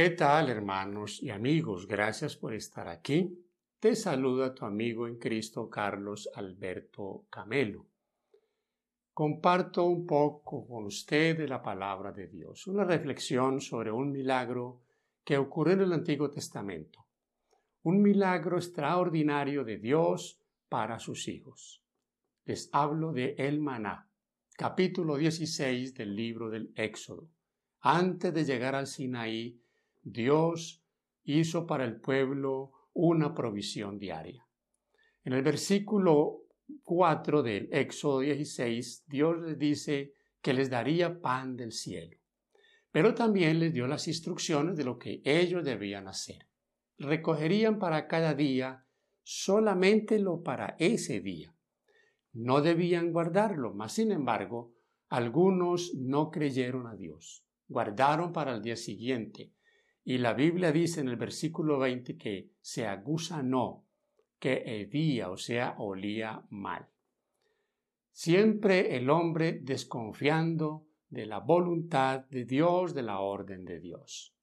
¿Qué tal, hermanos y amigos? Gracias por estar aquí. Te saluda tu amigo en Cristo Carlos Alberto Camelo. Comparto un poco con usted de la palabra de Dios, una reflexión sobre un milagro que ocurrió en el Antiguo Testamento, un milagro extraordinario de Dios para sus hijos. Les hablo de El Maná, capítulo 16 del libro del Éxodo. Antes de llegar al Sinaí, Dios hizo para el pueblo una provisión diaria. En el versículo 4 del Éxodo 16, Dios les dice que les daría pan del cielo, pero también les dio las instrucciones de lo que ellos debían hacer. Recogerían para cada día solamente lo para ese día. No debían guardarlo, mas sin embargo, algunos no creyeron a Dios. Guardaron para el día siguiente, y la Biblia dice en el versículo 20 que se no que hedía, o sea, olía mal. Siempre el hombre desconfiando de la voluntad de Dios, de la orden de Dios.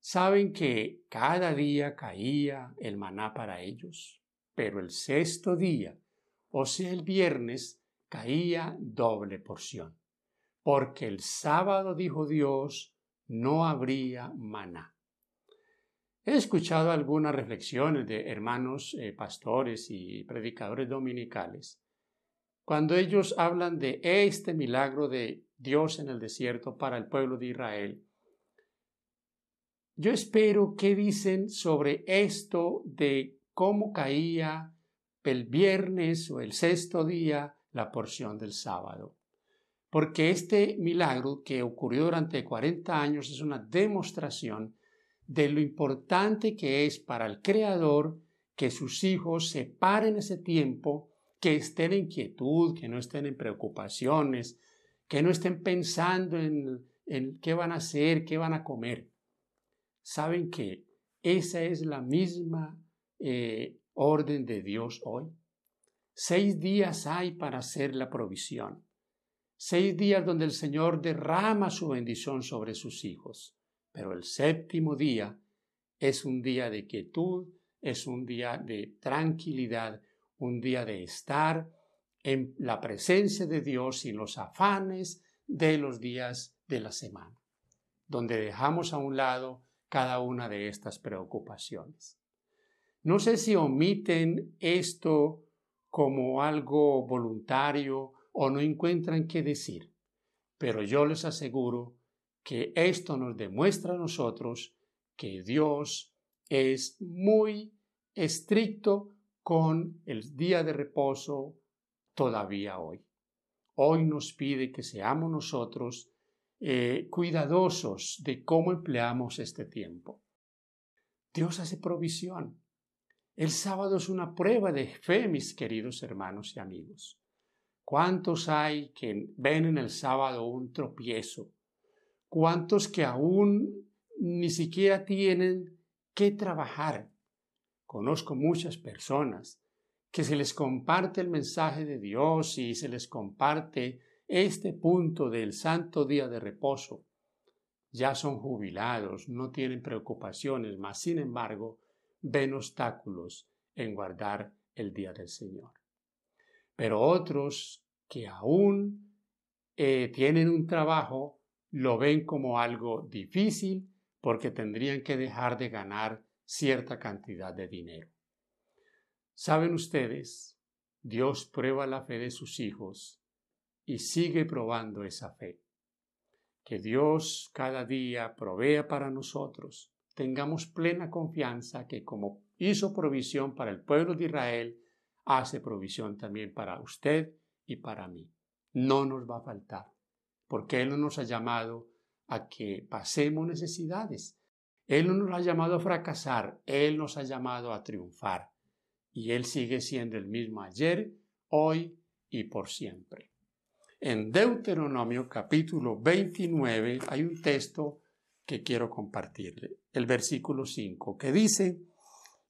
Saben que cada día caía el maná para ellos, pero el sexto día, o sea el viernes, caía doble porción, porque el sábado, dijo Dios, no habría maná. He escuchado algunas reflexiones de hermanos eh, pastores y predicadores dominicales cuando ellos hablan de este milagro de Dios en el desierto para el pueblo de Israel. Yo espero que dicen sobre esto de cómo caía el viernes o el sexto día la porción del sábado porque este milagro que ocurrió durante 40 años es una demostración de lo importante que es para el Creador que sus hijos se paren ese tiempo, que estén en quietud, que no estén en preocupaciones, que no estén pensando en, qué van a hacer, qué van a comer. Saben que esa es la misma eh, orden de Dios hoy. Seis días hay para hacer la provisión. Seis días donde el Señor derrama su bendición sobre sus hijos. Pero el séptimo día es un día de quietud, es un día de tranquilidad, un día de estar en la presencia de Dios y los afanes de los días de la semana, donde dejamos a un lado cada una de estas preocupaciones. No sé si omiten esto como algo voluntario o no encuentran qué decir. Pero yo les aseguro que esto nos demuestra a nosotros que Dios es muy estricto con el día de reposo todavía hoy. Hoy nos pide que seamos nosotros eh, cuidadosos de cómo empleamos este tiempo. Dios hace provisión. El sábado es una prueba de fe, mis queridos hermanos y amigos. ¿Cuántos hay que ven en el sábado un tropiezo? ¿Cuántos que aún ni siquiera tienen que trabajar? Conozco muchas personas que se les comparte el mensaje de Dios y se les comparte este punto del santo día de reposo. Ya son jubilados, no tienen preocupaciones, mas sin embargo ven obstáculos en guardar el día del Señor pero otros que aún eh, tienen un trabajo lo ven como algo difícil porque tendrían que dejar de ganar cierta cantidad de dinero. Saben ustedes, Dios prueba la fe de sus hijos y sigue probando esa fe. Que Dios cada día provea para nosotros. Tengamos plena confianza que como hizo provisión para el pueblo de Israel, hace provisión también para usted y para mí. No nos va a faltar, porque Él no nos ha llamado a que pasemos necesidades. Él no nos ha llamado a fracasar, Él nos ha llamado a triunfar. Y Él sigue siendo el mismo ayer, hoy y por siempre. En Deuteronomio capítulo 29 hay un texto que quiero compartirle, el versículo 5, que dice,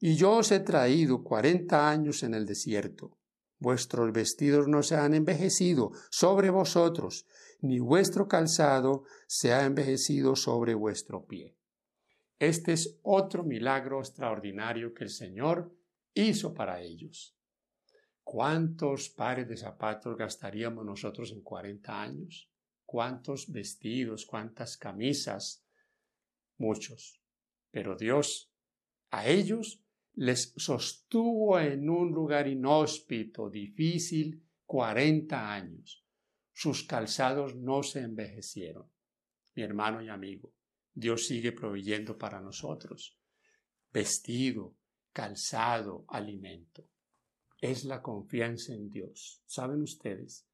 y yo os he traído cuarenta años en el desierto. Vuestros vestidos no se han envejecido sobre vosotros, ni vuestro calzado se ha envejecido sobre vuestro pie. Este es otro milagro extraordinario que el Señor hizo para ellos. ¿Cuántos pares de zapatos gastaríamos nosotros en cuarenta años? ¿Cuántos vestidos? ¿Cuántas camisas? Muchos. Pero Dios a ellos les sostuvo en un lugar inhóspito, difícil, cuarenta años. Sus calzados no se envejecieron. Mi hermano y amigo, Dios sigue proveyendo para nosotros vestido, calzado, alimento. Es la confianza en Dios. ¿Saben ustedes?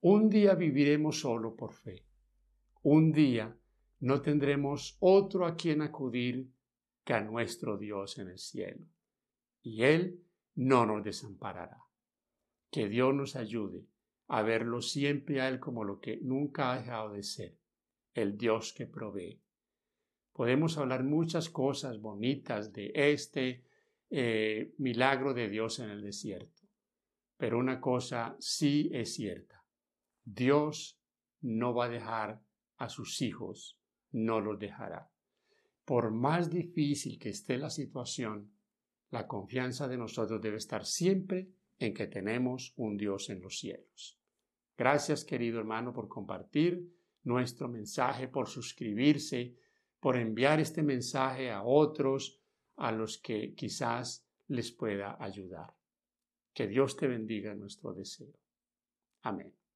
Un día viviremos solo por fe. Un día no tendremos otro a quien acudir a nuestro Dios en el cielo. Y Él no nos desamparará. Que Dios nos ayude a verlo siempre a Él como lo que nunca ha dejado de ser, el Dios que provee. Podemos hablar muchas cosas bonitas de este eh, milagro de Dios en el desierto, pero una cosa sí es cierta. Dios no va a dejar a sus hijos, no los dejará por más difícil que esté la situación, la confianza de nosotros debe estar siempre en que tenemos un Dios en los cielos. Gracias, querido hermano, por compartir nuestro mensaje, por suscribirse, por enviar este mensaje a otros, a los que quizás les pueda ayudar. Que Dios te bendiga en nuestro deseo. Amén.